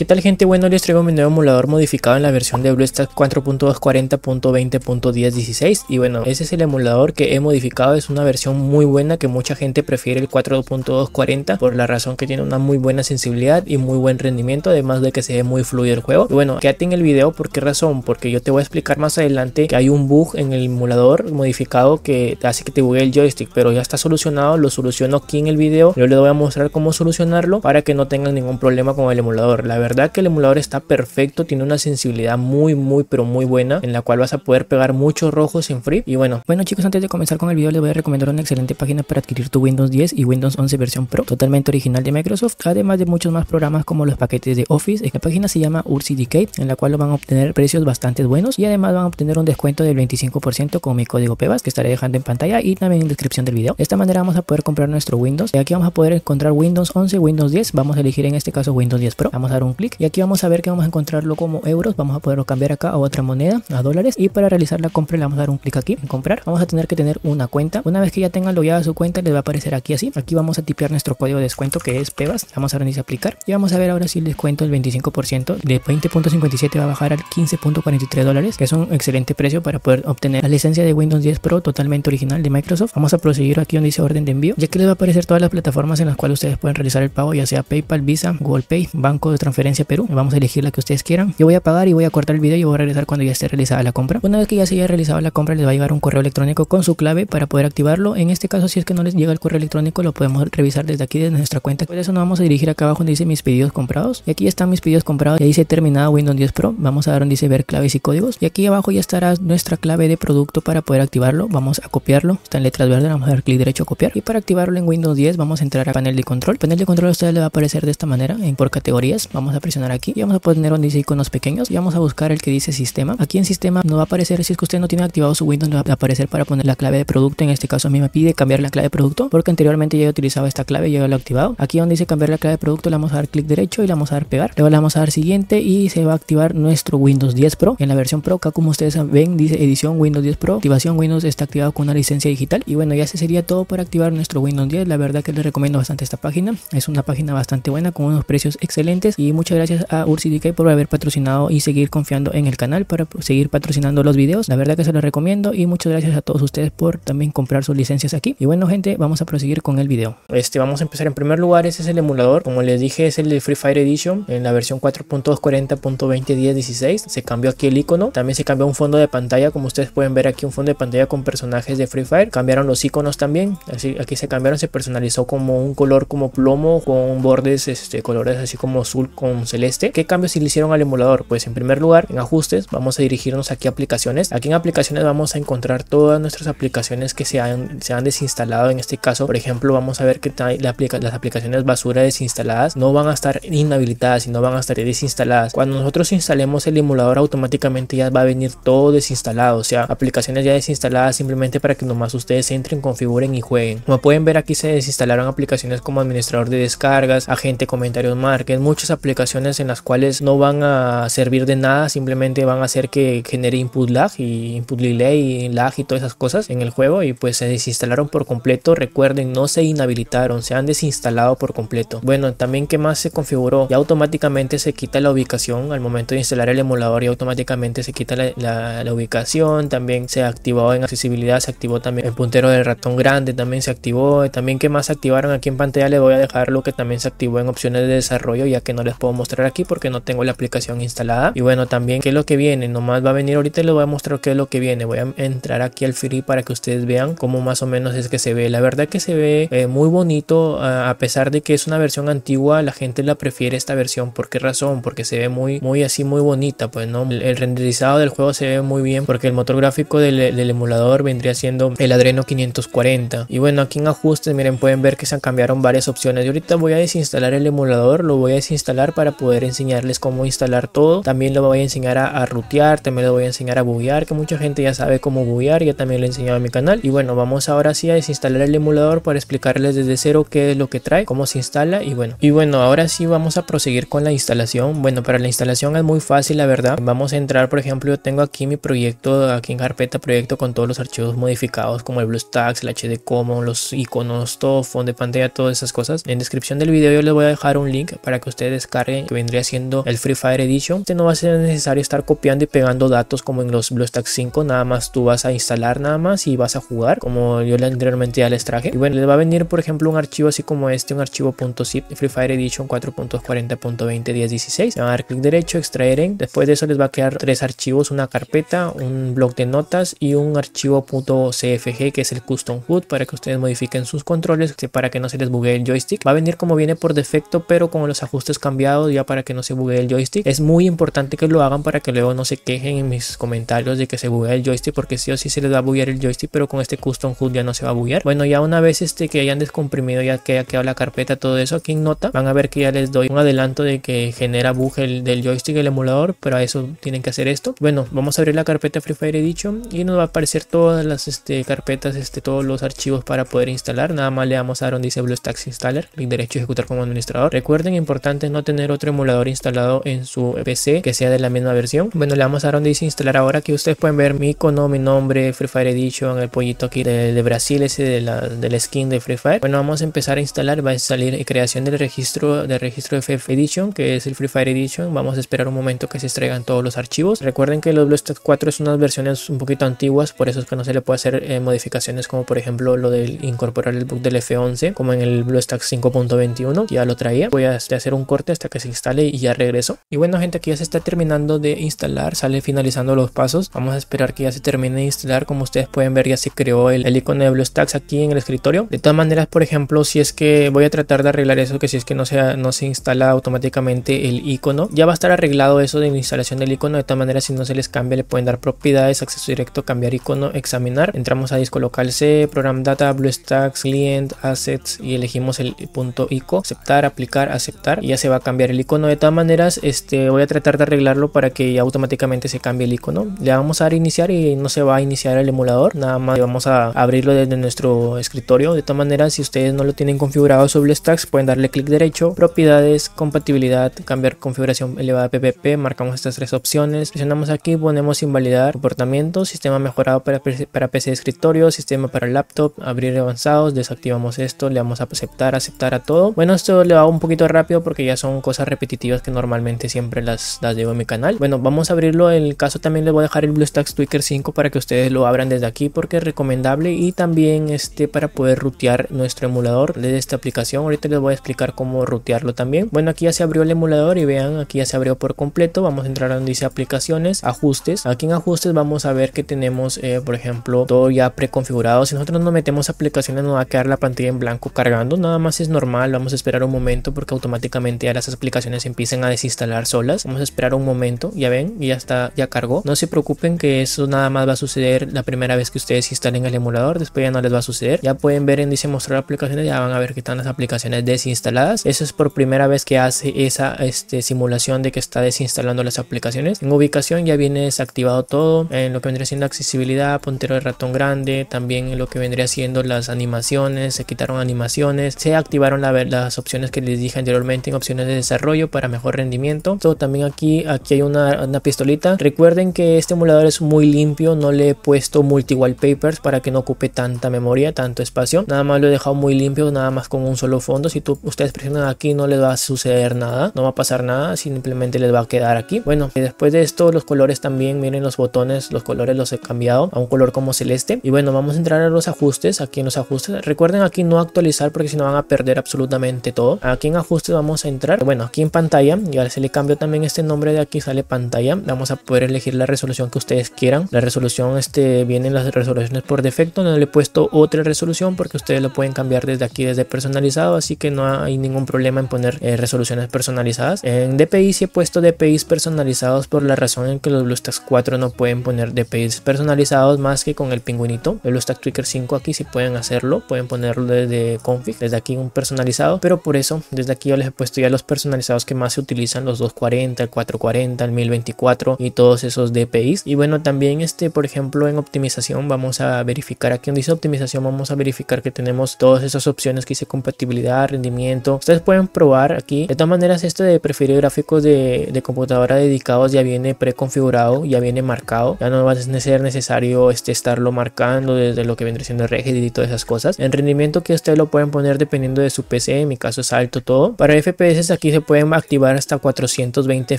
¿Qué tal gente? Bueno, les traigo mi nuevo emulador modificado en la versión de Bluestack 4.240.20.10.16 y bueno, ese es el emulador que he modificado, es una versión muy buena que mucha gente prefiere el 4.240 por la razón que tiene una muy buena sensibilidad y muy buen rendimiento, además de que se ve muy fluido el juego. Y bueno, quédate en el video, ¿por qué razón? Porque yo te voy a explicar más adelante que hay un bug en el emulador modificado que hace que te bugue el joystick, pero ya está solucionado, lo soluciono aquí en el video, yo les voy a mostrar cómo solucionarlo para que no tengan ningún problema con el emulador. La verdad verdad que el emulador está perfecto, tiene una sensibilidad muy muy pero muy buena en la cual vas a poder pegar muchos rojos en free y bueno. Bueno chicos, antes de comenzar con el video les voy a recomendar una excelente página para adquirir tu Windows 10 y Windows 11 versión Pro, totalmente original de Microsoft, además de muchos más programas como los paquetes de Office. Esta página se llama ursidicate en la cual lo van a obtener precios bastante buenos y además van a obtener un descuento del 25% con mi código pebas que estaré dejando en pantalla y también en descripción del video. De esta manera vamos a poder comprar nuestro Windows y aquí vamos a poder encontrar Windows 11, Windows 10, vamos a elegir en este caso Windows 10 Pro, vamos a dar un y aquí vamos a ver que vamos a encontrarlo como euros vamos a poderlo cambiar acá a otra moneda a dólares y para realizar la compra le vamos a dar un clic aquí en comprar vamos a tener que tener una cuenta una vez que ya tengan logueada su cuenta les va a aparecer aquí así aquí vamos a tipear nuestro código de descuento que es PEBAS vamos a a aplicar y vamos a ver ahora si el descuento del 25% de 20.57 va a bajar al 15.43 dólares que es un excelente precio para poder obtener la licencia de Windows 10 Pro totalmente original de Microsoft vamos a proseguir aquí donde dice orden de envío ya que les va a aparecer todas las plataformas en las cuales ustedes pueden realizar el pago ya sea PayPal Visa Google Pay banco de transferencia Perú. Vamos a elegir la que ustedes quieran. Yo voy a pagar y voy a cortar el vídeo y voy a regresar cuando ya esté realizada la compra. Una vez que ya se haya realizado la compra les va a llevar un correo electrónico con su clave para poder activarlo. En este caso si es que no les llega el correo electrónico lo podemos revisar desde aquí desde nuestra cuenta. Por eso nos vamos a dirigir acá abajo donde dice mis pedidos comprados. Y aquí están mis pedidos comprados. Ya dice terminado Windows 10 Pro. Vamos a dar donde dice ver claves y códigos. Y aquí abajo ya estará nuestra clave de producto para poder activarlo. Vamos a copiarlo. Está en letras verdes. Vamos a dar clic derecho a copiar. Y para activarlo en Windows 10 vamos a entrar a panel de control. panel de control a ustedes le va a aparecer de esta manera en por categorías. Vamos a presionar aquí y vamos a poner donde dice iconos pequeños y vamos a buscar el que dice sistema. Aquí en sistema no va a aparecer, si es que usted no tiene activado su Windows, no va a aparecer para poner la clave de producto. En este caso a mí me pide cambiar la clave de producto porque anteriormente ya he utilizado esta clave y lo he activado. Aquí donde dice cambiar la clave de producto le vamos a dar clic derecho y le vamos a dar pegar. Luego le vamos a dar siguiente y se va a activar nuestro Windows 10 Pro. En la versión Pro, acá como ustedes ven, dice edición Windows 10 Pro. Activación Windows está activado con una licencia digital. Y bueno, ya se sería todo para activar nuestro Windows 10. La verdad que les recomiendo bastante esta página. Es una página bastante buena con unos precios excelentes y muy muchas gracias a DK por haber patrocinado y seguir confiando en el canal para seguir patrocinando los videos. La verdad que se los recomiendo y muchas gracias a todos ustedes por también comprar sus licencias aquí. Y bueno gente, vamos a proseguir con el video. Este, vamos a empezar en primer lugar, ese es el emulador. Como les dije, es el de Free Fire Edition en la versión 4.240.2010.16. Se cambió aquí el icono. También se cambió un fondo de pantalla, como ustedes pueden ver aquí un fondo de pantalla con personajes de Free Fire. Cambiaron los iconos también. Así, aquí se cambiaron, se personalizó como un color como plomo con bordes este colores así como azul con Celeste. ¿Qué cambios se le hicieron al emulador? Pues en primer lugar, en ajustes vamos a dirigirnos aquí a aplicaciones. Aquí en aplicaciones vamos a encontrar todas nuestras aplicaciones que se han, se han desinstalado en este caso. Por ejemplo, vamos a ver que las aplicaciones basura desinstaladas no van a estar inhabilitadas, y no van a estar desinstaladas. Cuando nosotros instalemos el emulador automáticamente ya va a venir todo desinstalado, o sea, aplicaciones ya desinstaladas simplemente para que nomás ustedes entren, configuren y jueguen. Como pueden ver aquí se desinstalaron aplicaciones como administrador de descargas, agente comentarios market, muchas aplicaciones en las cuales no van a servir de nada, simplemente van a hacer que genere input lag y input delay y lag y todas esas cosas en el juego y pues se desinstalaron por completo, recuerden no se inhabilitaron, se han desinstalado por completo. Bueno, también que más se configuró, y automáticamente se quita la ubicación al momento de instalar el emulador y automáticamente se quita la, ubicación, también se activó en accesibilidad, se activó también el puntero del ratón grande, también se activó, también que más activaron aquí en pantalla le voy a dejar lo que también se activó en opciones de desarrollo ya que no les puedo mostrar aquí porque no tengo la aplicación instalada. Y bueno, también que es lo que viene. Nomás va a venir ahorita les voy a mostrar qué es lo que viene. Voy a entrar aquí al Free para que ustedes vean cómo más o menos es que se ve. La verdad que se ve eh, muy bonito a pesar de que es una versión antigua. La gente la prefiere esta versión. ¿Por qué razón? Porque se ve muy, muy así, muy bonita. Pues no, el, renderizado del juego se ve muy bien porque el motor gráfico del, emulador vendría siendo el Adreno 540. Y bueno, aquí en ajustes, miren, pueden ver que se han cambiaron varias opciones. Y ahorita voy a desinstalar el emulador. Lo voy a desinstalar para para poder enseñarles cómo instalar todo. También lo voy a enseñar a, rootear. rutear, también lo voy a enseñar a buguear, que mucha gente ya sabe cómo buguear, ya también lo he enseñado en mi canal. Y bueno, vamos ahora sí a desinstalar el emulador para explicarles desde cero qué es lo que trae, cómo se instala y bueno. Y bueno, ahora sí vamos a proseguir con la instalación. Bueno, para la instalación es muy fácil, la verdad. Vamos a entrar, por ejemplo, yo tengo aquí mi proyecto, aquí en carpeta proyecto con todos los archivos modificados como el BlueStacks, el HD Common, los iconos, todo fondo de pantalla, todas esas cosas. En descripción del video yo les voy a dejar un link para que ustedes descarguen que vendría siendo el Free Fire Edition. Este no va a ser necesario estar copiando y pegando datos como en los BlueStacks 5, nada más tú vas a instalar nada más y vas a jugar como yo anteriormente ya les traje. Y bueno, les va a venir por ejemplo un archivo así como este, un archivo .zip Free Fire Edition 4.40.20.10.16. Van a dar clic derecho, extraer en. Después de eso les va a quedar tres archivos, una carpeta, un blog de notas y un archivo .cfg que es el custom Hood para que ustedes modifiquen sus controles este, para que no se les bugue el joystick. Va a venir como viene por defecto pero con los ajustes cambiados ya para que no se buguee el joystick. Es muy importante que lo hagan para que luego no se quejen en mis comentarios de que se buguee el joystick porque sí o sí se les va a buguear el joystick pero con este custom hood ya no se va a buguear. Bueno ya una vez este que hayan descomprimido ya que haya quedado la carpeta todo eso aquí en nota van a ver que ya les doy un adelanto de que genera bug el, del joystick el emulador pero a eso tienen que hacer esto. Bueno vamos a abrir la carpeta Free Fire Edition y nos va a aparecer todas las este, carpetas, este, todos los archivos para poder instalar. Nada más le damos a dar donde dice BlueStacks Installer, clic derecho ejecutar como administrador. Recuerden importante no tener otro emulador instalado en su PC que sea de la misma versión. Bueno, le vamos a dar donde dice instalar ahora que ustedes pueden ver mi icono, mi nombre, Free Fire Edition, el pollito aquí de, Brasil, ese de la, skin de Free Fire. Bueno, vamos a empezar a instalar, va a salir creación del registro De registro de FF Edition, que es el Free Fire Edition. Vamos a esperar un momento que se extraigan todos los archivos. Recuerden que los BlueStacks 4 es unas versiones un poquito antiguas, por eso es que no se le puede hacer eh, modificaciones como por ejemplo lo del incorporar el bug del F11, como en el BlueStack 5.21, ya lo traía. Voy a hacer un corte hasta que se instale y ya regreso. Y bueno gente, aquí ya se está terminando de instalar, sale finalizando los pasos. Vamos a esperar que ya se termine de instalar. Como ustedes pueden ver ya se creó el, icono de BlueStacks aquí en el escritorio. De todas maneras, por ejemplo, si es que voy a tratar de arreglar eso, que si es que no, sea, no se instala automáticamente el icono, ya va a estar arreglado eso de la instalación del icono. De todas maneras, si no se les cambia, le pueden dar propiedades, acceso directo, cambiar icono, examinar. Entramos a disco local C, program data, BlueStacks, client, assets y elegimos el punto .ico, aceptar, aplicar, aceptar y ya se va a cambiar el icono de todas maneras este voy a tratar de arreglarlo para que automáticamente se cambie el icono le vamos a dar iniciar y no se va a iniciar el emulador nada más vamos a abrirlo desde nuestro escritorio de todas maneras si ustedes no lo tienen configurado sobre stacks pueden darle clic derecho propiedades compatibilidad cambiar configuración elevada ppp marcamos estas tres opciones presionamos aquí ponemos invalidar comportamiento sistema mejorado para, para pc escritorio sistema para laptop abrir avanzados desactivamos esto le vamos a aceptar aceptar a todo bueno esto le va un poquito rápido porque ya son cosas repetitivas que normalmente siempre las, las llevo en mi canal. Bueno, vamos a abrirlo. En el caso también les voy a dejar el BlueStacks Tweaker 5 para que ustedes lo abran desde aquí porque es recomendable y también este para poder rutear nuestro emulador desde esta aplicación. Ahorita les voy a explicar cómo rutearlo también. Bueno, aquí ya se abrió el emulador y vean, aquí ya se abrió por completo. Vamos a entrar a donde dice aplicaciones, ajustes. Aquí en ajustes vamos a ver que tenemos, eh, por ejemplo, todo ya preconfigurado. Si nosotros No metemos aplicaciones, nos va a quedar la pantalla en blanco cargando. Nada más es normal, vamos a esperar un momento porque automáticamente hará esas aplicaciones empiecen a desinstalar solas. Vamos a esperar un momento, ya ven, ya está, ya cargó. No se preocupen que eso nada más va a suceder la primera vez que ustedes instalen el emulador, después ya no les va a suceder. Ya pueden ver en dice mostrar aplicaciones, ya van a ver que están las aplicaciones desinstaladas. Eso es por primera vez que hace esa este, simulación de que está desinstalando las aplicaciones. En ubicación ya viene desactivado todo, en lo que vendría siendo accesibilidad, puntero de ratón grande, también lo que vendría siendo las animaciones, se quitaron animaciones, se activaron las opciones que les dije anteriormente en opciones de desarrollo para mejor rendimiento. Esto también aquí, aquí hay una, pistolita. Recuerden que este emulador es muy limpio, no le he puesto multi wallpapers para que no ocupe tanta memoria, tanto espacio. Nada más lo he dejado muy limpio, nada más con un solo fondo. Si tú, ustedes presionan aquí no les va a suceder nada, no va a pasar nada, simplemente les va a quedar aquí. Bueno, y después de esto los colores también, miren los botones, los colores los he cambiado a un color como celeste. Y bueno, vamos a entrar a los ajustes, aquí en los ajustes. Recuerden aquí no actualizar porque si no van a perder absolutamente todo. Aquí en ajustes vamos a entrar, bueno, aquí en pantalla y se le cambio también este nombre de aquí sale pantalla vamos a poder elegir la resolución que ustedes quieran la resolución este vienen las resoluciones por defecto no le he puesto otra resolución porque ustedes lo pueden cambiar desde aquí desde personalizado así que no hay ningún problema en poner eh, resoluciones personalizadas en DPI sí he puesto DPIs personalizados por la razón en que los BlueStacks 4 no pueden poner DPIs personalizados más que con el pingüinito el BlueStack Tweaker 5 aquí sí pueden hacerlo pueden ponerlo desde config desde aquí un personalizado pero por eso desde aquí yo les he puesto ya los personalizados analizados que más se utilizan, los 240, el 440, el 1024 y todos esos DPIs. Y bueno, también este, por ejemplo, en optimización vamos a verificar aquí donde dice optimización, vamos a verificar que tenemos todas esas opciones que dice compatibilidad, rendimiento. Ustedes pueden probar aquí. De todas maneras, este de preferir gráficos de, computadora dedicados ya viene preconfigurado, ya viene marcado. Ya no va a ser necesario este, estarlo marcando desde lo que vendría siendo regid y todas esas cosas. En rendimiento que ustedes lo pueden poner dependiendo de su PC, en mi caso es alto todo. Para FPS es aquí se pueden activar hasta 420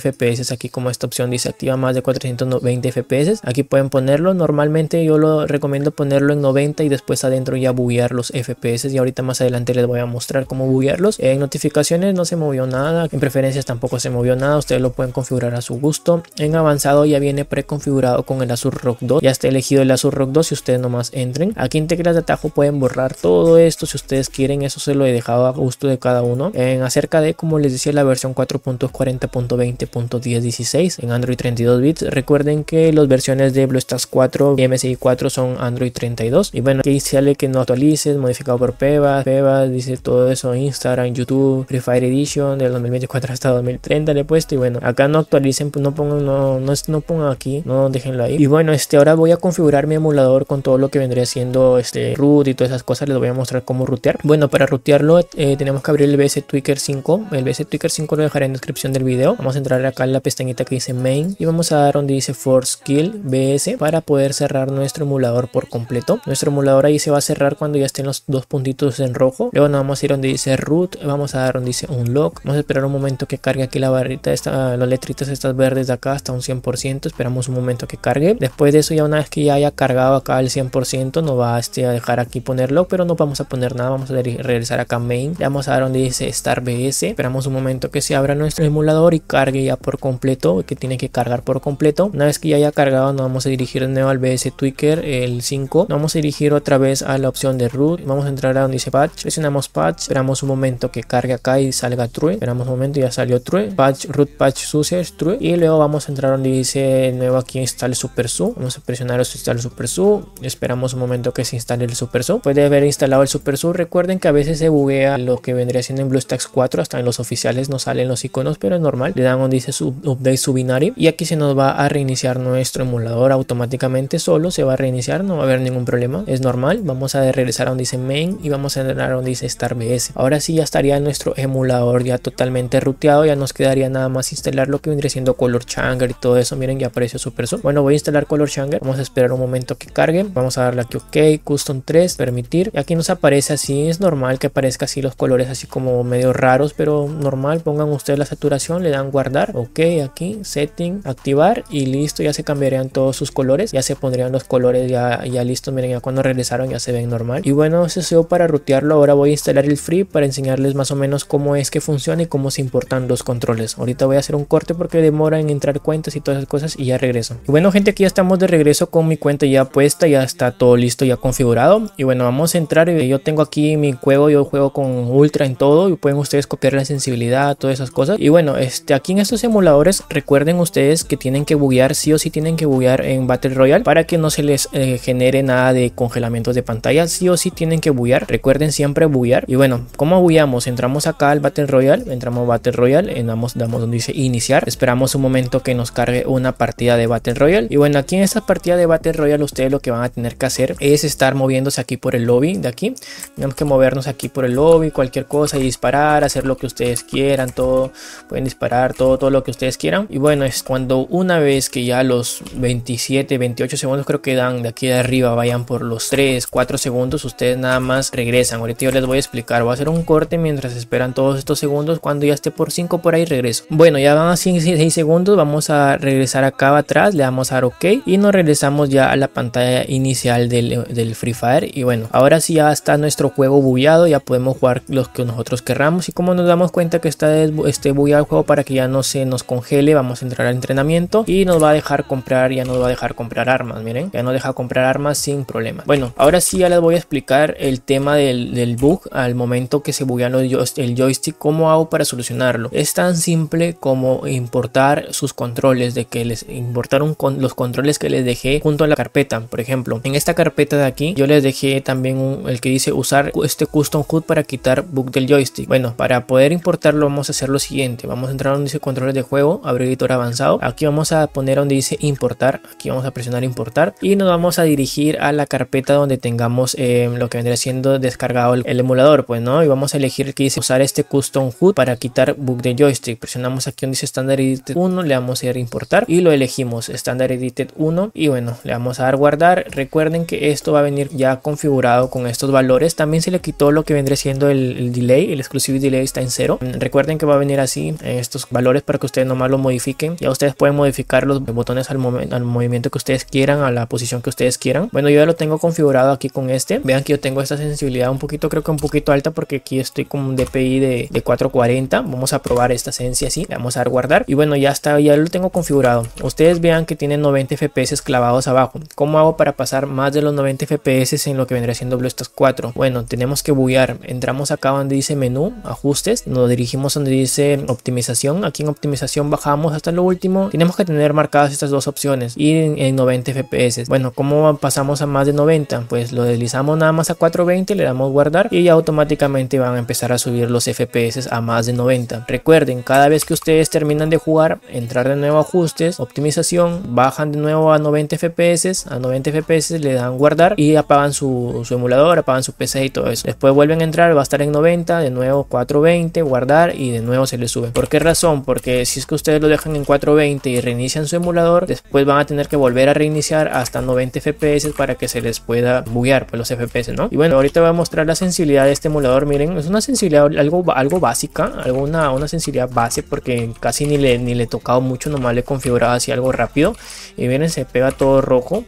FPS. Aquí como esta opción dice activa más de 420 FPS. Aquí pueden ponerlo. Normalmente yo lo recomiendo ponerlo en 90 y después adentro ya buguear los FPS. Y ahorita más adelante les voy a mostrar cómo buguearlos. En notificaciones no se movió nada. En preferencias tampoco se movió nada. Ustedes lo pueden configurar a su gusto. En avanzado ya viene preconfigurado con el Azure Rock 2. Ya está elegido el Azure Rock 2 si ustedes nomás entren. Aquí en teclas de atajo pueden borrar todo esto. Si ustedes quieren eso se lo he dejado a gusto de cada uno. En acerca de como les decía la versión 4.40.20.10.16 en Android 32 bits. Recuerden que las versiones de Bluestacks 4 y MSI 4 son Android 32. Y bueno, aquí sale que no actualices, modificado por Pebas, Pebas dice todo eso, Instagram, YouTube, Free Fire Edition del 2024 hasta 2030 le he puesto. Y bueno, acá no actualicen, pues no pongan, no, no, pongan aquí, no déjenlo ahí. Y bueno, este ahora voy a configurar mi emulador con todo lo que vendría siendo este root y todas esas cosas. Les voy a mostrar cómo rootear Bueno, para rootearlo eh, tenemos que abrir el BS Tweaker 5, el BS Twitter 5 lo dejaré en descripción del video. Vamos a entrar acá en la pestañita que dice Main y vamos a dar donde dice Force Kill BS para poder cerrar nuestro emulador por completo. Nuestro emulador ahí se va a cerrar cuando ya estén los dos puntitos en rojo. Luego nos vamos a ir donde dice Root, vamos a dar donde dice Unlock. Vamos a esperar un momento que cargue aquí la barrita, esta, las letritas estas verdes de acá hasta un 100%. Esperamos un momento que cargue. Después de eso ya una vez que ya haya cargado acá al 100% no va este, a, dejar aquí poner lock, pero no vamos a poner nada. Vamos a regresar acá Main. vamos a dar donde dice Star BS. Esperamos un momento momento que se abra nuestro emulador y cargue ya por completo, que tiene que cargar por completo. Una vez que ya haya cargado, nos vamos a dirigir de nuevo al BS Tweaker, el 5. vamos a dirigir otra vez a la opción de root. Vamos a entrar a donde dice patch. Presionamos patch. Esperamos un momento que cargue acá y salga true. Esperamos un momento, ya salió true. Patch root patch suces true. Y luego vamos a entrar donde dice nuevo aquí instale super su. Vamos a presionar instalar super su. Esperamos un momento que se instale el super su. Puede haber instalado el super su. Recuerden que a veces se buguea lo que vendría siendo en BlueStacks 4 hasta en los oficiales no salen los iconos, pero es normal. Le dan donde dice sub update su binario y aquí se nos va a reiniciar nuestro emulador automáticamente solo, se va a reiniciar, no va a haber ningún problema, es normal. Vamos a regresar a donde dice main y vamos a entrar a donde dice bs Ahora sí ya estaría nuestro emulador ya totalmente ruteado, ya nos quedaría nada más instalar lo que vendría siendo color changer y todo eso. Miren, ya apareció super zoom. Bueno, voy a instalar color changer, vamos a esperar un momento que cargue, vamos a darle aquí ok, custom 3, permitir. Y aquí nos aparece así, es normal que aparezca así los colores así como medio raros, pero normal pongan ustedes la saturación, le dan guardar, ok, aquí, setting, activar y listo, ya se cambiarían todos sus colores, ya se pondrían los colores ya, ya listo. miren ya cuando regresaron ya se ven normal. Y bueno, eso es para rutearlo, ahora voy a instalar el free para enseñarles más o menos cómo es que funciona y cómo se importan los controles. Ahorita voy a hacer un corte porque demora en entrar cuentas y todas esas cosas y ya regreso. Y bueno gente, aquí ya estamos de regreso con mi cuenta ya puesta, ya está todo listo, ya configurado. Y bueno, vamos a entrar, eh, yo tengo aquí mi juego, yo juego con ultra en todo y pueden ustedes copiar la sensibilidad todas esas cosas. Y bueno, este, aquí en estos emuladores recuerden ustedes que tienen que buguear, sí o sí tienen que buguear en Battle Royale para que no se les eh, genere nada de congelamientos de pantalla, sí o sí tienen que buguear, recuerden siempre buguear. Y bueno, como bugueamos? Entramos acá al Battle Royale, entramos a Battle Royale, damos, damos donde dice iniciar, esperamos un momento que nos cargue una partida de Battle Royale. Y bueno, aquí en esta partida de Battle Royale ustedes lo que van a tener que hacer es estar moviéndose aquí por el lobby de aquí. Tenemos que movernos aquí por el lobby, cualquier cosa y disparar, hacer lo que ustedes quieran quieran, todo, pueden disparar, todo, todo lo que ustedes quieran. Y bueno, es cuando una vez que ya los 27, 28 segundos creo que dan de aquí de arriba, vayan por los 3, 4 segundos, ustedes nada más regresan. Ahorita yo les voy a explicar, voy a hacer un corte mientras esperan todos estos segundos, cuando ya esté por 5 por ahí regreso. Bueno, ya van a 6, segundos, vamos a regresar acá atrás, le damos a ok y nos regresamos ya a la pantalla inicial del, del Free Fire. Y bueno, ahora sí ya está nuestro juego bullado, ya podemos jugar los que nosotros querramos y como nos damos cuenta que está este, voy al juego para que ya no se nos congele, vamos a entrar al entrenamiento y nos va a dejar comprar, ya nos va a dejar comprar armas, miren, ya nos deja comprar armas sin problema. Bueno, ahora sí ya les voy a explicar el tema del, del bug al momento que se buguean el joystick, cómo hago para solucionarlo. Es tan simple como importar sus controles, de que les importaron con los controles que les dejé junto a la carpeta, por ejemplo. En esta carpeta de aquí yo les dejé también el que dice usar este custom hood para quitar bug del joystick. Bueno, para poder importar lo vamos a hacer lo siguiente. Vamos a entrar donde dice controles de juego, abrir editor avanzado. Aquí vamos a poner donde dice importar. Aquí vamos a presionar importar y nos vamos a dirigir a la carpeta donde tengamos eh, lo que vendría siendo descargado el, emulador, pues no. Y vamos a elegir que dice usar este custom hood para quitar bug de joystick. Presionamos aquí donde dice standard edited 1, le vamos a ir a importar y lo elegimos standard edited 1 y bueno, le vamos a dar guardar. Recuerden que esto va a venir ya configurado con estos valores. También se le quitó lo que vendría siendo el, delay, el exclusive delay está en cero. Recuerden que va a venir así eh, estos valores para que ustedes nomás lo modifiquen. Ya ustedes pueden modificar los botones al, al movimiento que ustedes quieran, a la posición que ustedes quieran. Bueno, yo ya lo tengo configurado aquí con este. Vean que yo tengo esta sensibilidad un poquito, creo que un poquito alta porque aquí estoy con un DPI de, 440. Vamos a probar esta esencia así. Le vamos a dar guardar. Y bueno, ya está, ya lo tengo configurado. Ustedes vean que tiene 90 FPS clavados abajo. ¿Cómo hago para pasar más de los 90 FPS en lo que vendría siendo estos 4? Bueno, tenemos que bullar. Entramos acá donde dice menú, ajustes, nos dirigimos donde dice optimización, aquí en optimización bajamos hasta lo último, tenemos que tener marcadas estas dos opciones, Y en, 90 fps. Bueno, ¿cómo pasamos a más de 90? Pues lo deslizamos nada más a 420, le damos guardar y ya automáticamente van a empezar a subir los fps a más de 90. Recuerden, cada vez que ustedes terminan de jugar, entrar de nuevo ajustes, optimización, bajan de nuevo a 90 fps, a 90 fps le dan guardar y apagan su emulador, apagan su PC y todo eso. Después vuelven a entrar, va a estar en 90, de nuevo 420, guardar y de nuevo se le sube. ¿Por qué razón? Porque si es que ustedes lo dejan en 420 y reinician su emulador, después van a tener que volver a reiniciar hasta 90 FPS para que se les pueda buguear pues, los FPS, ¿no? Y bueno, ahorita voy a mostrar la sensibilidad de este emulador, miren, es una sensibilidad algo, algo básica, alguna una sensibilidad base porque casi ni le, ni le he tocado mucho, nomás le he configurado así algo rápido y miren, se pega todo rojo.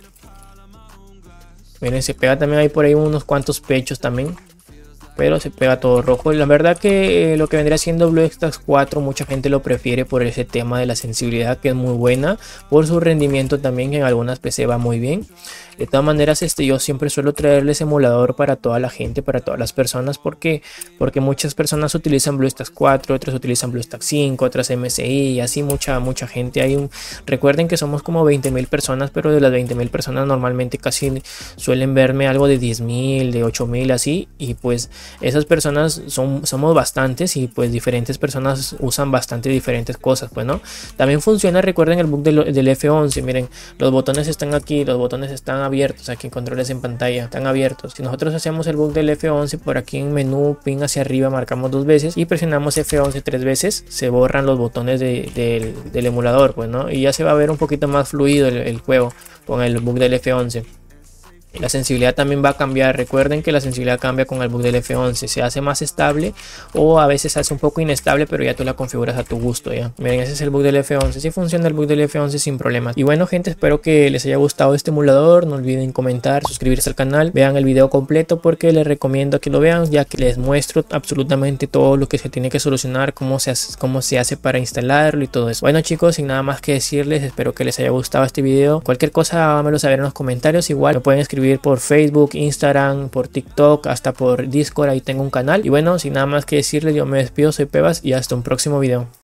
Miren, se pega también ahí por ahí unos cuantos pechos también pero se pega todo rojo. La verdad que eh, lo que vendría siendo Blue 4 mucha gente lo prefiere por ese tema de la sensibilidad que es muy buena, por su rendimiento también que en algunas PC va muy bien. De todas maneras, este, yo siempre suelo traerles emulador para toda la gente, para todas las personas, porque porque muchas personas utilizan BlueStacks 4, otras utilizan BlueStacks 5, otras MSI y así mucha mucha gente. Hay un, recuerden que somos como 20.000 personas, pero de las 20.000 personas normalmente casi suelen verme algo de 10.000, de 8.000 así y pues esas personas son, somos bastantes y pues diferentes personas usan bastante diferentes cosas, pues no. También funciona, recuerden el bug del, F11, miren, los botones están aquí, los botones están abiertos, aquí en controles en pantalla, están abiertos. Si nosotros hacemos el bug del F11 por aquí en menú, pin hacia arriba, marcamos dos veces y presionamos F11 tres veces, se borran los botones del, emulador, pues no, y ya se va a ver un poquito más fluido el, el juego con el bug del F11. La sensibilidad también va a cambiar. Recuerden que la sensibilidad cambia con el bug del F11. Se hace más estable o a veces hace un poco inestable, pero ya tú la configuras a tu gusto. ya Miren, ese es el bug del F11. Si funciona el bug del F11 sin problemas. Y bueno, gente, espero que les haya gustado este emulador. No olviden comentar, suscribirse al canal. Vean el video completo porque les recomiendo que lo vean, ya que les muestro absolutamente todo lo que se tiene que solucionar, cómo se hace, cómo se hace para instalarlo y todo eso. Bueno, chicos, sin nada más que decirles, espero que les haya gustado este video. Cualquier cosa, háganmelo saber en los comentarios. Igual, lo pueden escribir por Facebook, Instagram, por TikTok, hasta por Discord, ahí tengo un canal. Y bueno, sin nada más que decirles, yo me despido, soy Pebas y hasta un próximo video.